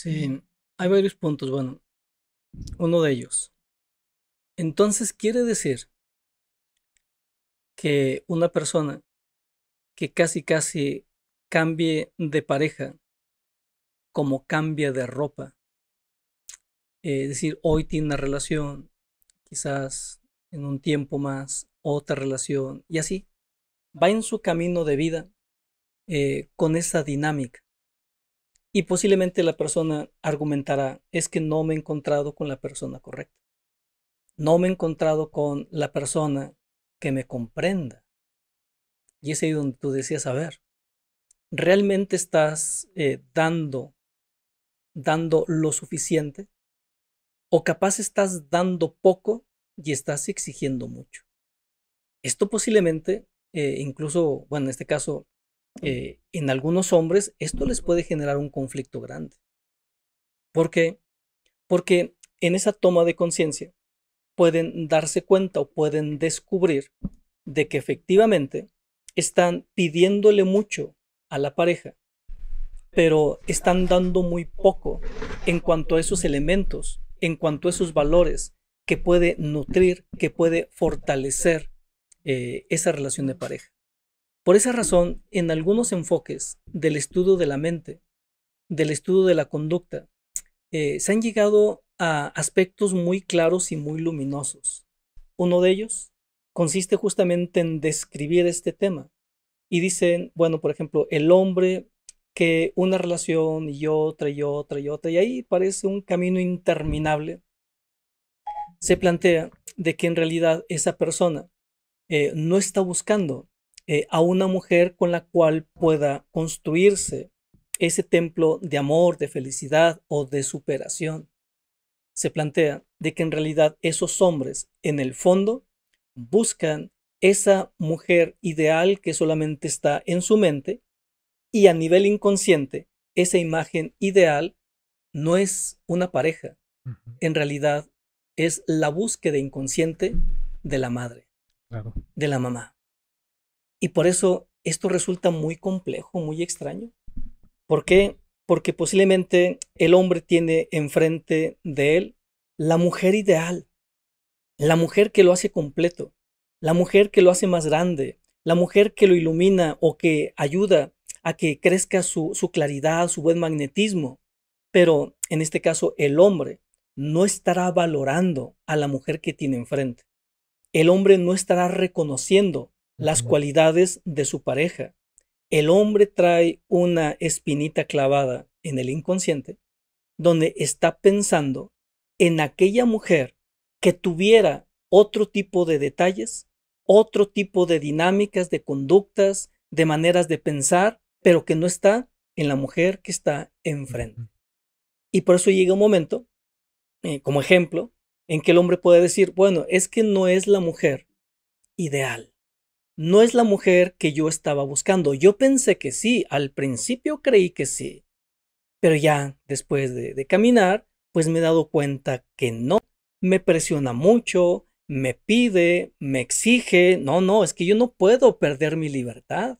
Sí, hay varios puntos. Bueno, uno de ellos. Entonces quiere decir que una persona que casi casi cambie de pareja como cambia de ropa. Eh, es decir, hoy tiene una relación, quizás en un tiempo más otra relación y así. Va en su camino de vida eh, con esa dinámica. Y posiblemente la persona argumentará, es que no me he encontrado con la persona correcta. No me he encontrado con la persona que me comprenda. Y es ahí donde tú decías, a ver, ¿realmente estás eh, dando, dando lo suficiente? ¿O capaz estás dando poco y estás exigiendo mucho? Esto posiblemente, eh, incluso, bueno, en este caso, eh, en algunos hombres esto les puede generar un conflicto grande. ¿Por qué? Porque en esa toma de conciencia pueden darse cuenta o pueden descubrir de que efectivamente están pidiéndole mucho a la pareja, pero están dando muy poco en cuanto a esos elementos, en cuanto a esos valores que puede nutrir, que puede fortalecer eh, esa relación de pareja. Por esa razón, en algunos enfoques del estudio de la mente, del estudio de la conducta, eh, se han llegado a aspectos muy claros y muy luminosos. Uno de ellos consiste justamente en describir este tema. Y dicen, bueno, por ejemplo, el hombre que una relación y otra y otra y otra, y ahí parece un camino interminable, se plantea de que en realidad esa persona eh, no está buscando eh, a una mujer con la cual pueda construirse ese templo de amor, de felicidad o de superación. Se plantea de que en realidad esos hombres, en el fondo, buscan esa mujer ideal que solamente está en su mente y a nivel inconsciente, esa imagen ideal no es una pareja, en realidad es la búsqueda inconsciente de la madre, de la mamá. Y por eso esto resulta muy complejo, muy extraño. ¿Por qué? Porque posiblemente el hombre tiene enfrente de él la mujer ideal, la mujer que lo hace completo, la mujer que lo hace más grande, la mujer que lo ilumina o que ayuda a que crezca su, su claridad, su buen magnetismo. Pero en este caso el hombre no estará valorando a la mujer que tiene enfrente. El hombre no estará reconociendo las cualidades de su pareja. El hombre trae una espinita clavada en el inconsciente donde está pensando en aquella mujer que tuviera otro tipo de detalles, otro tipo de dinámicas, de conductas, de maneras de pensar, pero que no está en la mujer que está enfrente. Y por eso llega un momento, eh, como ejemplo, en que el hombre puede decir, bueno, es que no es la mujer ideal no es la mujer que yo estaba buscando. Yo pensé que sí, al principio creí que sí, pero ya después de, caminar, pues me he dado cuenta que no. Me presiona mucho, me pide, me exige. No, no, es que yo no puedo perder mi libertad.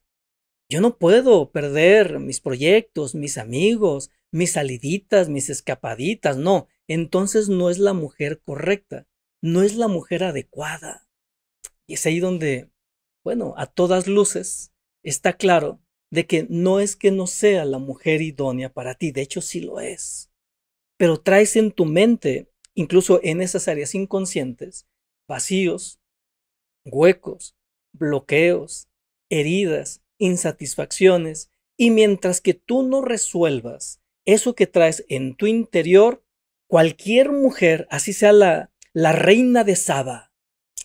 Yo no puedo perder mis proyectos, mis amigos, mis saliditas, mis escapaditas. No, entonces no es la mujer correcta, no es la mujer adecuada. Y es ahí donde bueno, a todas luces está claro de que no es que no sea la mujer idónea para ti, de hecho sí lo es, pero traes en tu mente, incluso en esas áreas inconscientes, vacíos, huecos, bloqueos, heridas, insatisfacciones, y mientras que tú no resuelvas eso que traes en tu interior, cualquier mujer, así sea la, la reina de Saba,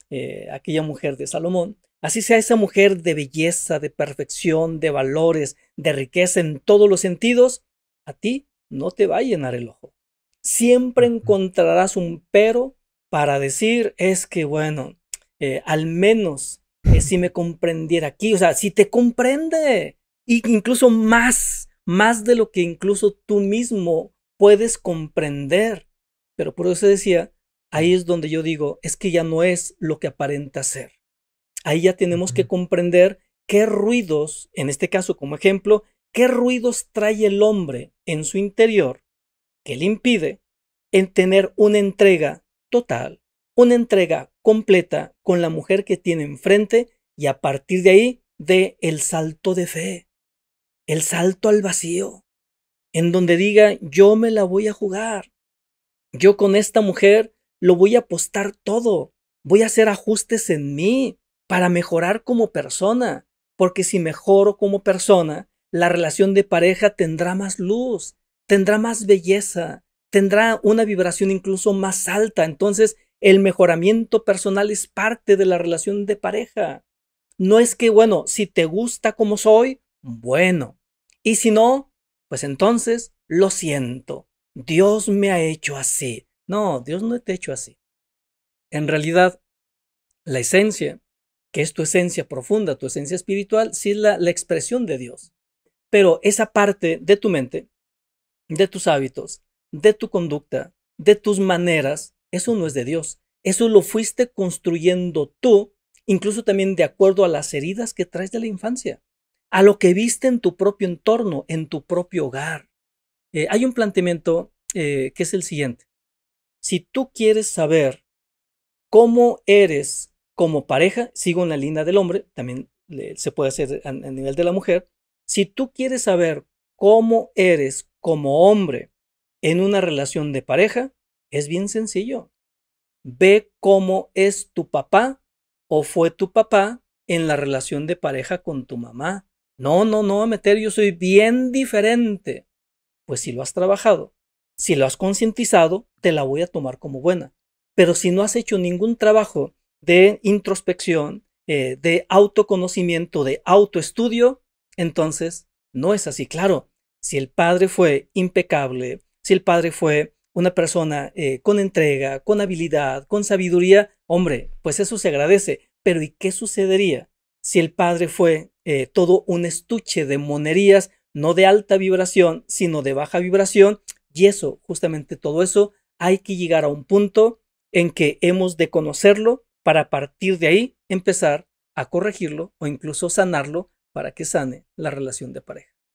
eh, aquella mujer de Salomón, Así sea esa mujer de belleza, de perfección, de valores, de riqueza en todos los sentidos, a ti no te va a llenar el ojo. Siempre encontrarás un pero para decir, es que bueno, eh, al menos si me comprendiera aquí, o sea, si te comprende, y incluso más, más de lo que incluso tú mismo puedes comprender. Pero por eso decía, ahí es donde yo digo, es que ya no es lo que aparenta ser ahí ya tenemos que comprender qué ruidos, en este caso como ejemplo, qué ruidos trae el hombre en su interior que le impide en tener una entrega total, una entrega completa con la mujer que tiene enfrente y a partir de ahí de el salto de fe, el salto al vacío, en donde diga yo me la voy a jugar, yo con esta mujer lo voy a apostar todo, voy a hacer ajustes en mí, para mejorar como persona, porque si mejoro como persona, la relación de pareja tendrá más luz, tendrá más belleza, tendrá una vibración incluso más alta. Entonces, el mejoramiento personal es parte de la relación de pareja. No es que, bueno, si te gusta como soy, bueno. Y si no, pues entonces, lo siento. Dios me ha hecho así. No, Dios no te ha hecho así. En realidad, la esencia que es tu esencia profunda, tu esencia espiritual, sí es la, la expresión de Dios. Pero esa parte de tu mente, de tus hábitos, de tu conducta, de tus maneras, eso no es de Dios. Eso lo fuiste construyendo tú, incluso también de acuerdo a las heridas que traes de la infancia, a lo que viste en tu propio entorno, en tu propio hogar. Eh, hay un planteamiento eh, que es el siguiente. Si tú quieres saber cómo eres como pareja, sigo en la línea del hombre, también se puede hacer a, nivel de la mujer. Si tú quieres saber cómo eres como hombre en una relación de pareja, es bien sencillo. Ve cómo es tu papá o fue tu papá en la relación de pareja con tu mamá. No, no, no, a meter, yo soy bien diferente. Pues si lo has trabajado, si lo has concientizado, te la voy a tomar como buena. Pero si no has hecho ningún trabajo de introspección, eh, de autoconocimiento, de autoestudio, entonces no es así. Claro, si el padre fue impecable, si el padre fue una persona eh, con entrega, con habilidad, con sabiduría, hombre, pues eso se agradece. Pero ¿y qué sucedería si el padre fue eh, todo un estuche de monerías, no de alta vibración, sino de baja vibración? Y eso, justamente todo eso, hay que llegar a un punto en que hemos de conocerlo para partir de ahí empezar a corregirlo o incluso sanarlo para que sane la relación de pareja.